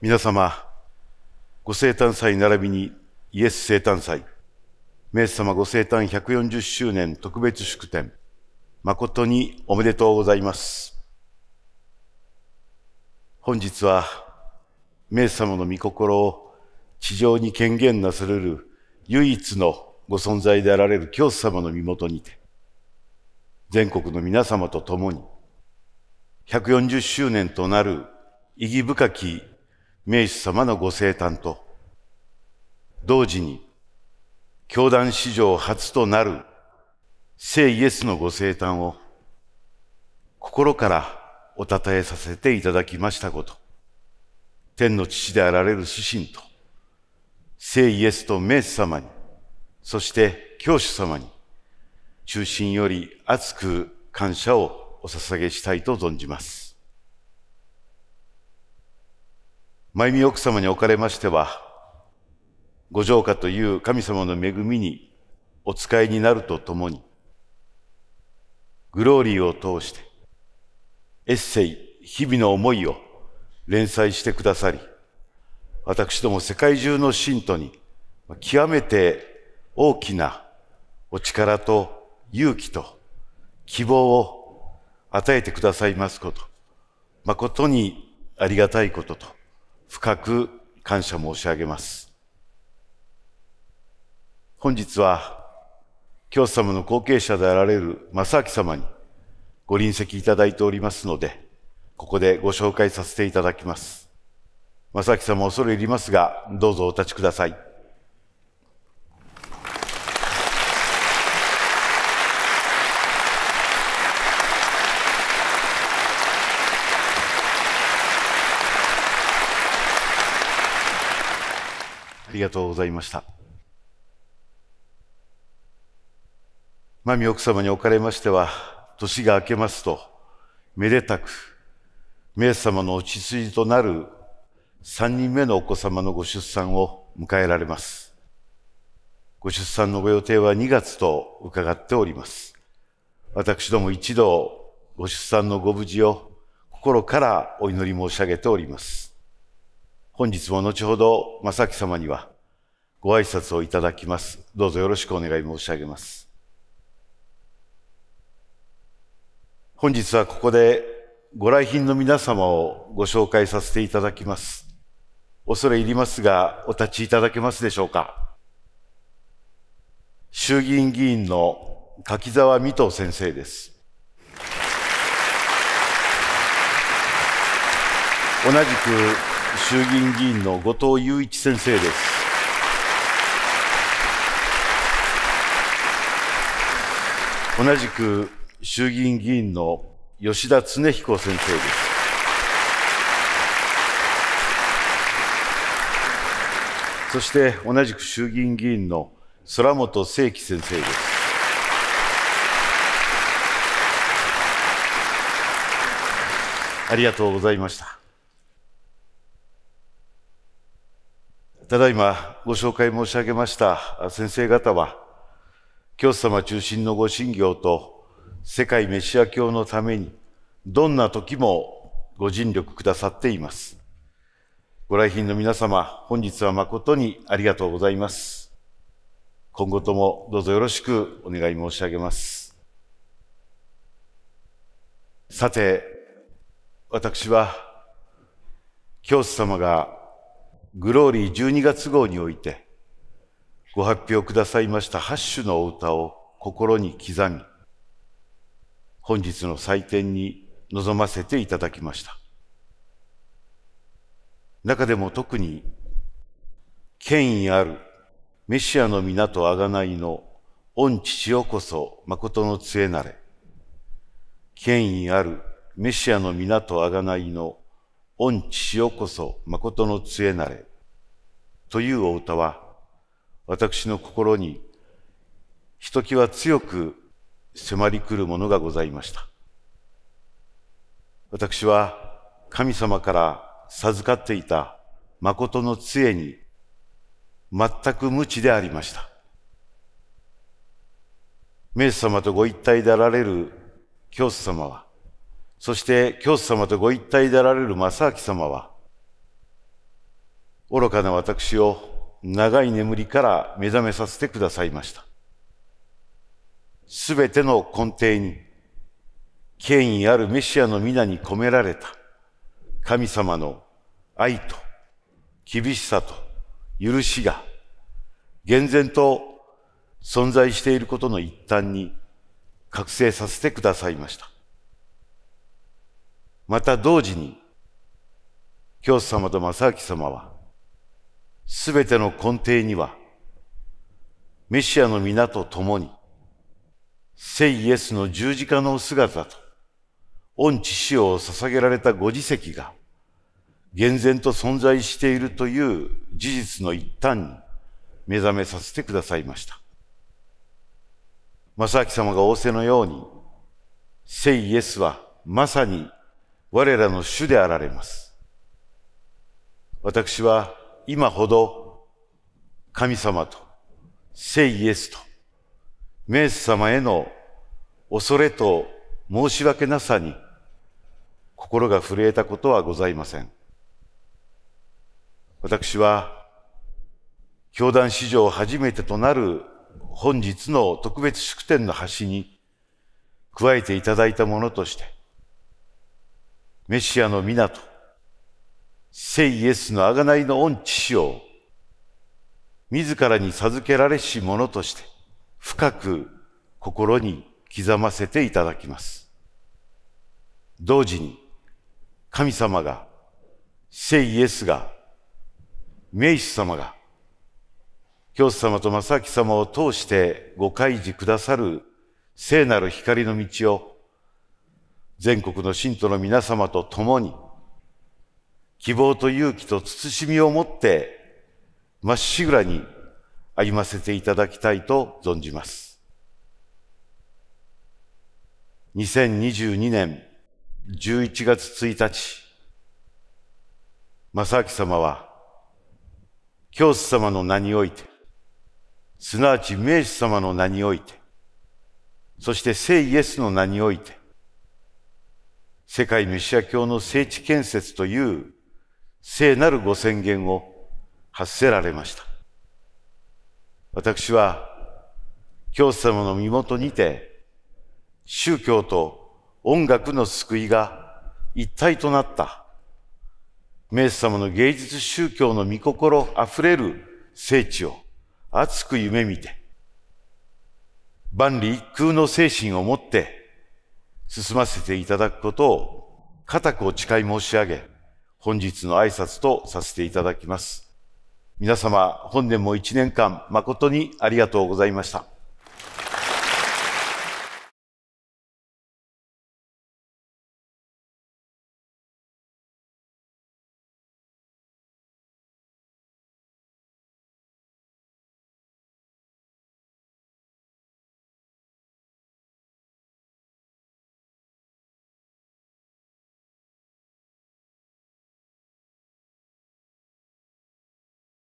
皆様、ご生誕祭並びにイエス生誕祭、メイ様ご生誕140周年特別祝典、誠におめでとうございます。本日は、メイ様の御心を地上に権限なされる唯一のご存在であられる教祖様の身元にて、全国の皆様と共に、140周年となる意義深き名手様のご生誕と、同時に、教団史上初となる聖イエスのご生誕を、心からおたたえさせていただきましたこと、天の父であられる主神と、聖イエスと名手様に、そして教主様に、中心より熱く感謝をお捧げしたいと存じます。真由美奥様におかれましては、ご浄化という神様の恵みにお使いになるとともに、グローリーを通して、エッセイ、日々の思いを連載してくださり、私ども世界中の信徒に極めて大きなお力と勇気と希望を与えてくださいますこと、誠にありがたいことと深く感謝申し上げます。本日は、教祖様の後継者であられる正明様にご臨席いただいておりますので、ここでご紹介させていただきます。正明様恐れ入りますが、どうぞお立ちください。ありがとうございました。まみ奥様におかれましては、年が明けますと、めでたく、名様の落ち着となる3人目のお子様のご出産を迎えられます。ご出産のご予定は2月と伺っております。私ども一同、ご出産のご無事を心からお祈り申し上げております。本日も後ほど正木様にはご挨拶をいただきます。どうぞよろしくお願い申し上げます。本日はここでご来賓の皆様をご紹介させていただきます。恐れ入りますが、お立ちいただけますでしょうか。衆議院議員の柿沢美斗先生です。同じく衆議院議員の後藤祐一先生です。同じく衆議院議員の吉田恒彦先生です。そして同じく衆議院議員の空本聖樹先生です。ありがとうございました。ただいまご紹介申し上げました先生方は、教祖様中心のご信業と世界メシア教のために、どんな時もご尽力くださっています。ご来賓の皆様、本日は誠にありがとうございます。今後ともどうぞよろしくお願い申し上げます。さて、私は、教祖様がグローリー12月号においてご発表くださいました8首のお歌を心に刻み、本日の祭典に臨ませていただきました。中でも特に権威あるメシアの皆と贖いの御父よこそ誠の杖なれ。権威あるメシアの皆と贖いの御父よこそ誠の杖なれ。というお歌は、私の心に、ひときわ強く迫り来るものがございました。私は神様から授かっていた誠の杖に全く無知でありました。明治様とご一体であられる教祖様は、そして教祖様とご一体であられる正明様は、愚かな私を長い眠りから目覚めさせてくださいました。すべての根底に、権威あるメシアの皆に込められた、神様の愛と厳しさと許しが、厳然と存在していることの一端に覚醒させてくださいました。また同時に、教祖様と正明様は、すべての根底には、メシアの皆と共に、聖イエスの十字架の姿と、御父死を捧げられたご自責が、厳然と存在しているという事実の一端に目覚めさせてくださいました。正明様が仰せのように、聖イエスはまさに我らの主であられます。私は今ほど神様と聖イエスとメス様への恐れと申し訳なさに心が震えたことはございません。私は教団史上初めてとなる本日の特別祝典の端に加えていただいたものとしてメシアの港、聖イエスの贖いの御父を、自らに授けられし者として、深く心に刻ませていただきます。同時に、神様が、聖イエスが、メイス様が、教師様と正明様を通してご開示くださる聖なる光の道を全国の信徒の皆様と共に、希望と勇気と慎みを持って、まっしぐらに歩ませていただきたいと存じます。2022年11月1日、正明様は、教師様の名において、すなわち名士様の名において、そして聖イエスの名において、世界メシア教の聖地建設という聖なるご宣言を発せられました。私は、教師様の身元にて、宗教と音楽の救いが一体となった、メイス様の芸術宗教の御心あふれる聖地を熱く夢見て、万里一空の精神を持って、進ませていただくことを固くお誓い申し上げ、本日の挨拶とさせていただきます。皆様、本年も一年間誠にありがとうございました。